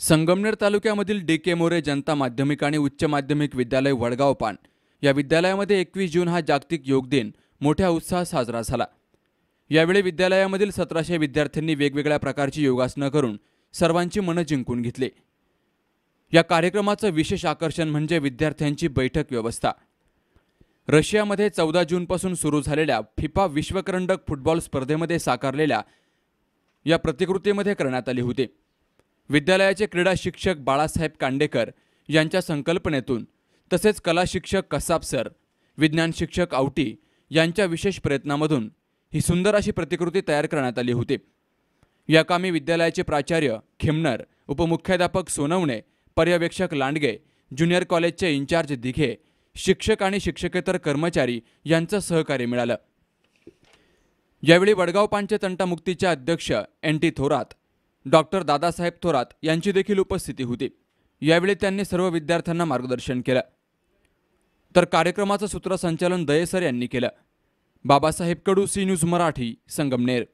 संगमनेर तालुक्यामधील D K More जनता माध्यमिक आणि उच्च माध्यमिक विद्यालय वडगाव पान या विद्यालयामध्ये एकवीस जून हा जागतिक योग दिन मोठ्या उत्साहात साजरा झाला यावेळी विद्यालयामधील सतराशे विद्यार्थ्यांनी वेगवेगळ्या प्रकारची योगासनं करून सर्वांची मनं जिंकून घेतली या कार्यक्रमाचं विशेष आकर्षण म्हणजे विद्यार्थ्यांची बैठक व्यवस्था रशियामध्ये चौदा जूनपासून सुरू झालेल्या फिफा विश्वकरंडक फुटबॉल स्पर्धेमध्ये साकारलेल्या या प्रतिकृतीमध्ये करण्यात आली होती विद्यालयाचे क्रीडा शिक्षक बाळासाहेब कांडेकर यांच्या संकल्पनेतून तसेच कला शिक्षक कसाब सर विज्ञान शिक्षक आवटी यांच्या विशेष प्रयत्नामधून ही सुंदर अशी प्रतिकृती तयार करण्यात आली होती या कामी विद्यालयाचे प्राचार्य खेमनर उपमुख्याध्यापक सोनवणे पर्यवेक्षक लांडगे ज्युनियर कॉलेजचे इंचार्ज दिघे शिक्षक आणि शिक्षकेतर कर्मचारी यांचं सहकार्य मिळालं यावेळी वडगाव पांचे तंटामुक्तीच्या अध्यक्ष एन थोरात डॉक्टर दादासाहेब थोरात यांची देखील उपस्थिती होती यावेळी त्यांनी सर्व विद्यार्थ्यांना मार्गदर्शन केलं तर कार्यक्रमाचं सूत्रसंचालन दयेसर यांनी केलं बाबासाहेब कडू सी न्यूज मराठी संगमनेर